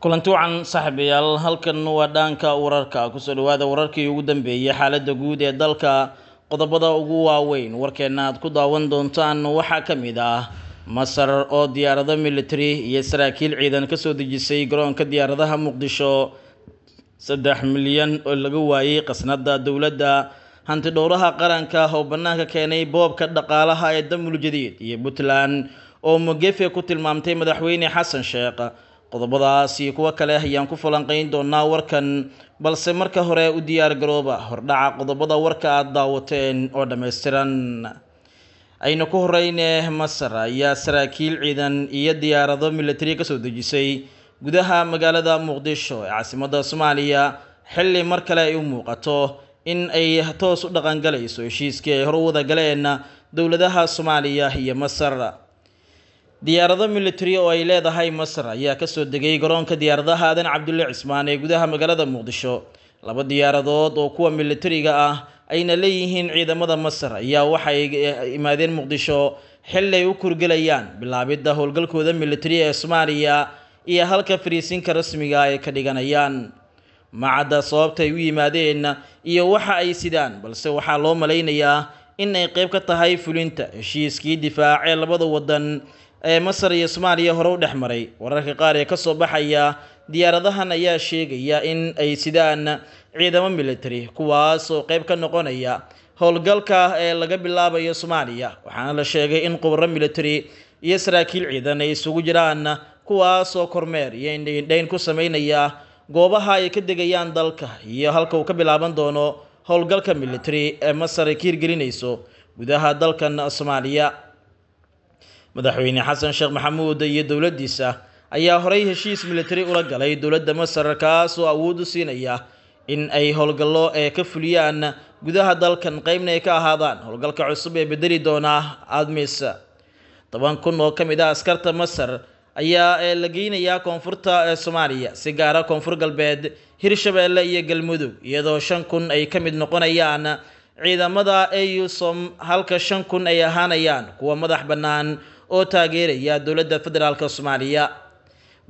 kulanti wacan saaxiibayaal halkan waa dhaanka wararka kusoo dhawaada wararkii ugu dambeeyey xaaladda guud ee dalka qodobada ugu waaweyn warkeenna aad ku daawan doontaan waxaa ka mid ah masar oo diyaarado military iyo saraakiil ciidan ka soo dejisay garoonka diyaaradaha muqdisho saddex milyan oo laga waayey khasnada dowladda hanti dhowraha qaranka oo bannaanka keenay boobka dhaqaalaha ee damul jadiid iyo puntland oo mogefe ku tilmaamtay madaxweyne xasan sheekh qodobadaas iyo kuwo kale ayaan ku falanqayn doonaa warkan balse marka hore u diyaargarooba hordhaca qodobada warka aada daawateen oo dhammaystiran aynu ku horeyne masar ayaa saraakiil ciidan iyo diyaarado militari kasoo dejisay gudaha magaalada muqdisho ee caasimadda soomaaliya xilli mar kale ay u muuqato in ay toos u dhaqangalayso heshiiskii ay hor galeen dowladaha soomaaliya iyo masar diyaarado militari oo ay leedahay masar ayaa ka soo degay garoonka diyaaradaha aadan cabdulle cismaan ee gudaha magaalada muqdisho laba diyaaradood oo kuwa militariga ah ayna leeyihiin ciidamada masar ayaa waxa ay eh, imaadeen muqdisho xili ay u kurgelayaan bilaabidda howlgalkooda militari ee soomaaliya iyo halka fariisinka rasmiga ay ah ka dhiganayaan macadda sababta ay u yimaadeen iyo waxa ay sidaan balse waxaa loo malaynayaa in ay qayb ka tahay fulinta heshiiskii difaacee labada waddan ee masar iyo soomaaliya hore u dhex maray wararka qaar ee ka soo baxaya diyaaradahan ayaa sheegaya in ay sidaan ciidamo militari kuwaas oo qayb ka noqonaya howlgalka ee laga bilaabayo soomaaliya waxaana la sheegay in khubaro military iyo saraakiil ciidan ay isugu jiraan kuwaas oo kormeer iyo indhaindhayn ku sameynaya goobaha ay ka degayaan dalka iyo halka uu ka bilaaban doono howlgalka military ee masar ka hirgelinayso gudaha dalkan soomaaliya madaxweyne xasan sheekh maxamuud iyo dowladdiisa ayaa horay heshiis militari ula galay dowladda masar kaasoo awood u siinaya in ay howlgallo ee eh, ka fuliyaan gudaha dalkan qeybna ay ka ahaadaan howlgalka cusub ee bedeli doona admis toban kun oo ka mid ah askarta masar ayaa eh, la geynayaa koonfurta ee eh, soomaaliya si gaara ah koonfur galbeed hirshabeelle iyo galmudug iyadoo shan kun ay ka mid noqonayaan ciidamada ausom halka shan kun ay ahaanayaan kuwa madax bannaan oo taageeraya dowladda federaalk soomaaliya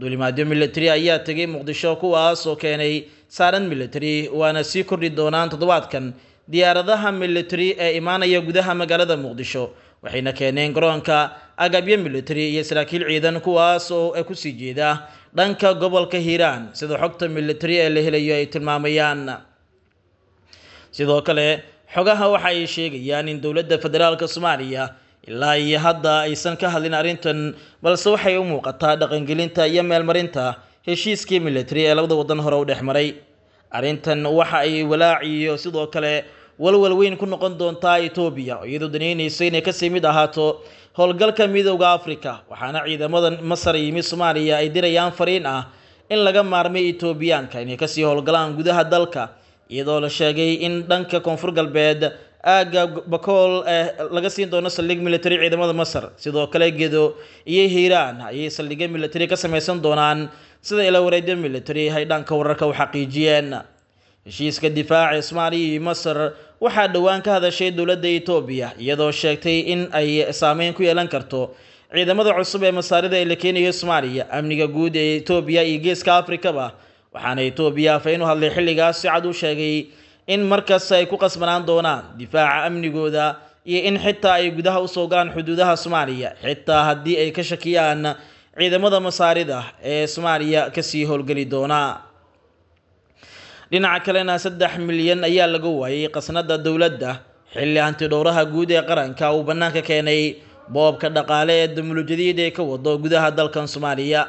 duulimaadyo militari ayaa tegay muqdisho kuwaas oo keenay saaran militari waana sii kordhi doonaan toddobaadkan diyaaradaha militari ee imaanaya gudaha magaalada muqdisho waxayna keeneen garoonka agabyo militari iyo saraakiil ciidan kuwaas oo ay sii jeeda dhanka gobolka hiiraan sida xogta militari ee la helayo ay tilmaamayaan sidoo kale xogaha waxa ay sheegayaan in dowladda federaalk soomaaliya ilaa iyo hadda aysan ka hadlin arrintan balse waxay u muuqataa dhaqangelinta iyo meelmarinta heshiiskii militari ee labada waddan hore u dhex maray arrintan waxa ay walaac iyo sidoo kale walwal weyn ku noqon doontaa etoobiya iyadoo danaynayso inay kasii mid ahaato howlgalka midooda afrika waxaana ciidamada masar yimi soomaaliya ay dirayaan fariin ah in laga maarmay etoobiyaanka inay kasii howlgalaan gudaha dalka iyadoo la sheegay in dhanka koonfur galbeed aagga bakool eh, laga siin doono saldhig military ciidamada masar sidoo kale gedo iyo hiiraan ayay saldhigyo military ka samaysan doonaan sida ila wareedyo military hay dhanka wararka u xaqiijiyeen heshiiska difaaca soomaaliya iyo masar waxaa dhowaan ka hadashay dowladda etoobiya iyadoo sheegtay in ay saameyn ku yeelan karto ciidamada cusub ee masaarida ee la keenayo soomaaliya amniga guud ee etoobiya iyo geeska afrikaba waxaana etoobiya afhayn u hadlay xilligaas si cad u sheegay in markasta ay ku qasbanaan doonaan difaaca amnigooda iyo in xitaa ay gudaha usoo galaan xuduudaha soomaaliya xitaa haddii ay ka shakiyaan ciidamada masaarida ee soomaaliya kasii howlgeli doona dhinaca kalena saddex milyan ayaa laga waayay qasnada dowladda xilli hantidhowraha guud ee qaranka uu bannaanka keenay boobka dhaqaale ee dumuulujadiyada ee ka wado gudaha dalkan soomaaliya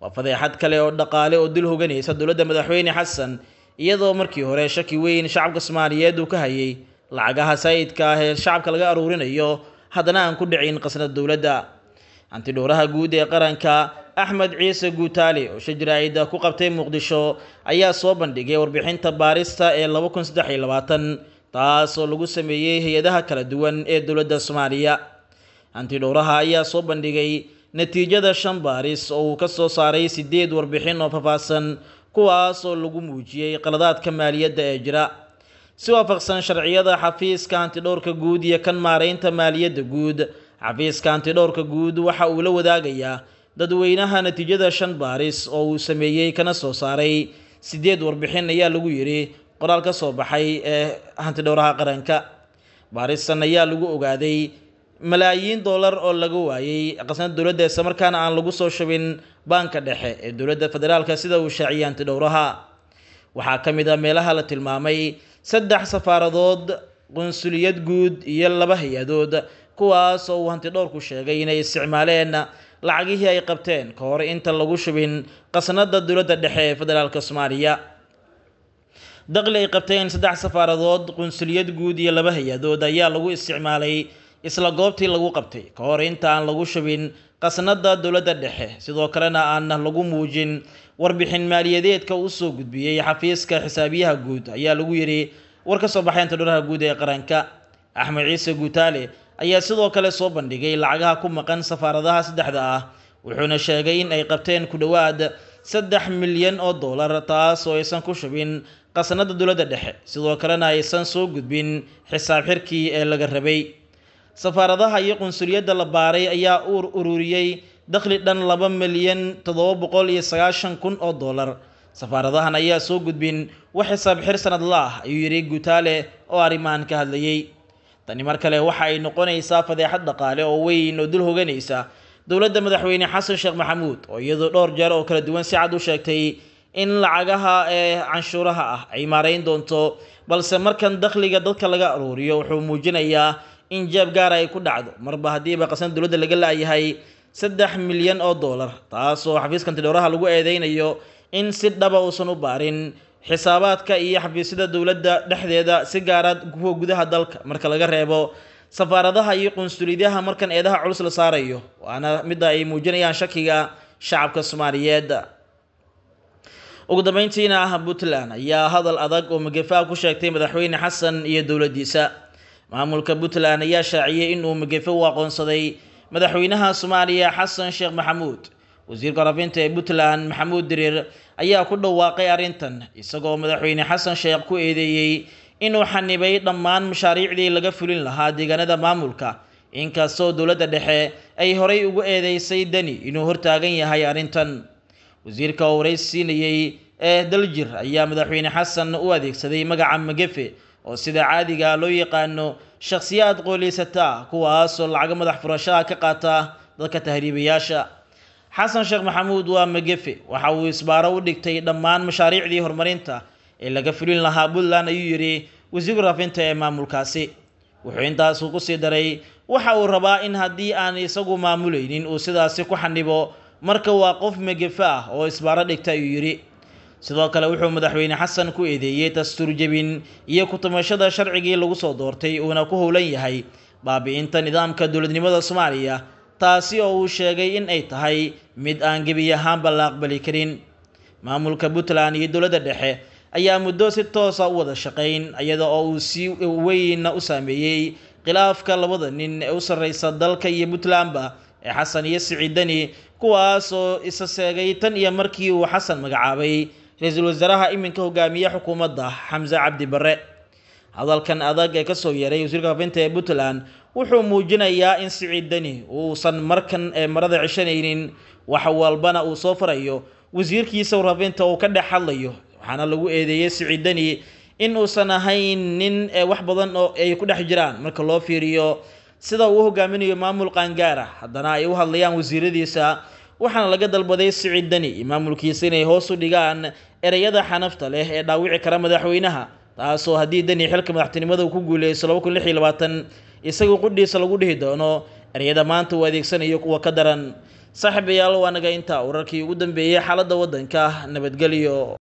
waa fadeexad kale oo dhaqaale oo dul hoganaysa dowladda madaxweyne xasan iyadoo markii hore shaki weyn shacabka soomaaliyeed uu ka hayay lacagaha sayidka ah ee shacabka laga aruurinayo haddana aan ku dhicin qasnad dowladda antidhowraha guud ee qaranka axmed ciise guutaali oo shajiraayida ku qabtay muqdisho ayaa soo bandhigay warbixinta baarista ee laba kun saddex taas oo lagu sameeyey hay-adaha kala duwan ee dowladda soomaaliya antidhowraha ayaa soo bandhigay natiijada shan baaris oo uu ka soo saaray siddeed warbixin oo fafaahsan kuwaasoo lagu muujiyey qaladaadka maaliyadda ee jira si waafaqsan sharciyada xafiiska antidhowrka guud iyo kan maaraynta maaliyadda guud xafiiska antidhowrka guud waxa uu la wadaagayaa dadweynaha natiijada shan baaris oo uu sameeyey kana soo saaray siddeed warbixin ayaa lagu yidhi qoraal ka soo baxay ee hantidhowraha qaranka baaristan ayaa lagu ogaaday malaayiin doolar oo laga waayey qasanada dowladda islamarkaana aan lagu soo shubin baanka dhexe ee dowladda federaalka sida uu shaaciyay dhowraha waxaa ka mid a ah meelaha la tilmaamay saddex safaaradood qunsuliyad guud iyo laba hay-adood kuwaas oo uu hantidhowrku sheegay inay isticmaaleen lacagihii ay qabteen ka hor inta lagu shubin qasnada dowladda dhexe ee federaalka soomaaliya daqli ay qabteen saddex safaaradood qunsuliyad guud iyo laba hay-adood ayaa lagu isticmaalay isla goobtii lagu qabtay ka hor inta aan lagu shubin qasnadda dowladda dhexe sidoo kalena aanna lagu muujin warbixin maaliyadeedka uu soo gudbiyey xafiiska xisaabiyaha guud ayaa lagu yidhi war ka soo baxeynta dhuraha guud ee qaranka axmed ciise guutaale ayaa sidoo kale soo bandhigay lacagaha ku maqan safaaradaha saddexda ah wuxuuna sheegay in ay qabteen ku dhowaad saddex milyan oo doolar taas oo aysan ku shubin qasnadda dowladda dhexe sidoo kalena aysan soo gudbin xisaab xirkii ee laga rabay safaaradaha iyo qunsuliyadda la baaray ayaa uur ururiyey dakhli dhan laba milyan toddoba boqol iyo sagaashan kun oo dollar safaaradahan ayaa soo gudbin wax xisaab xir sanadla ah ayuu yidhi gutaale oo arrimahan ka hadlayey tani mar kale waxa ay noqonaysaa fadeexad dhaqaale oo weyn oo dul hoganaysa dowladda madaxweyne xasan sheekh maxamuud oo iyadoo dhowr jeer oo kala duwan si cad u sheegtay in lacagaha ee canshuuraha ah ay maarayn doonto balse markan dakhliga dadka laga aruuriyo wuxuu muujinayaa in jeeb gaara ay ku dhacdo marba haddiiba qasan dowladda laga laayahay saddex milyan oo doolar taasoo xafiiska antidhowraha lagu eedeynayo in si dhaba uusan u baarin xisaabaadka iyo xafiisyada dowladda dhexdeeda si gaara kuwa gudaha dalka marka laga reebo safaaradaha iyo qunsuliidyaha markan eedaha culus la saarayo waana midda ay muujinayaan shakiga shacabka soomaaliyeed ugu dambeyntiina ah puntland ayaa hadal adag oo magafaa ku sheegtay madaxweyne xasan iyo dowladdiisa maamulka puntland ayaa shaaciyey inuu magefe u aqoonsaday madaxweynaha soomaaliya xasan sheekh maxamuud wasiirka orafinta ee puntland maxamuud diriir ayaa ku dhawaaqay arrintan isagoo madaxweyne xasan sheekh ku eedeeyey inuu xanibay dhammaan mashaariicdii laga fulin lahaa deegaanada maamulka inkastoo dowladda dhexe ay horay ugu eedeysay deni inuu hortaagan yahay arrintan wasiirka waraysiinayey ee eh, daljir ayaa madaxweyne xasan u adeegsaday magaca magefe oo sida caadigaa loo yaqaano shakhsiyaad qooleysataa kuwaasoo lacaga madax furashada ka qaata dadka tahriibayaasha xasan sheekh maxamuud waa magefe waxa uu isbaaro u dhigtay dhammaan mashaariicdii horumarinta ee laga fulin lahaa puntland ayuu yidhi wasiiru rafinta ee maamulkaasi wuxuu intaasu kusii daray waxa uu rabaa in haddii aan isagu maamulaynin uu sidaasi ku xanibo marka waa qof magefe ah oo isbaaro dhigta ayuu yidhi sidoo kale wuxuu madaxweyne xasan ku eedeeyey jebin iyo ku-tumashada sharcigii lagu soo doortay uuna ku howlan yahay baabi'inta nidaamka dowladnimada soomaaliya taasi oo uu sheegay in ay tahay mid aan gebi ahaanba la aqbali karin maamulka puntland iyo dowladda dhexe ayaa muddo si toosa ah u wada shaqayn iyada oo uu si weynna u saameeyey khilaafka labada nin ee u sarreysa dalka iyo puntlandba ee xasan iyo siciidani kuwaasoo isa sheegay tan iyo markii uu xasan magacaabay ra-iisul wasaaraha iminka hogaamiye xukuumadda xamse cabdi barre hadalkan adag ee kasoo yeeray wasiirka hafinta ee puntland wuxuu muujinayaa in siciidani uusan markan ee marada ceshanaynin wax walbana uu soo farayo wasiirkiisa sawrafinta uu ka dhex hadlayo waxaana lagu eedeeyey siciidani in uusan ahayn nin wax badan oo ay ku dhex jiraan marka loo fiiriyo sida uu u hogaaminayo maamul qaangaara haddana ay u hadlayaan wasiiradiisa waxaana laga dalbaday siciidani iyo maamulkiisa inay hoos u dhigaan ereyada xanafta leh ee dhaawici kara madaxweynaha taasoo haddii deni xilka madaxtinimada uu ku guuleysto isaga qudhiisa lagu dhihi doono ereyada maanta uu adeegsanayo kuwa ka daran saaxiibayaal waa naga intaa wararkii ugu dambeeyey xaaladda waddanka nabadgelyo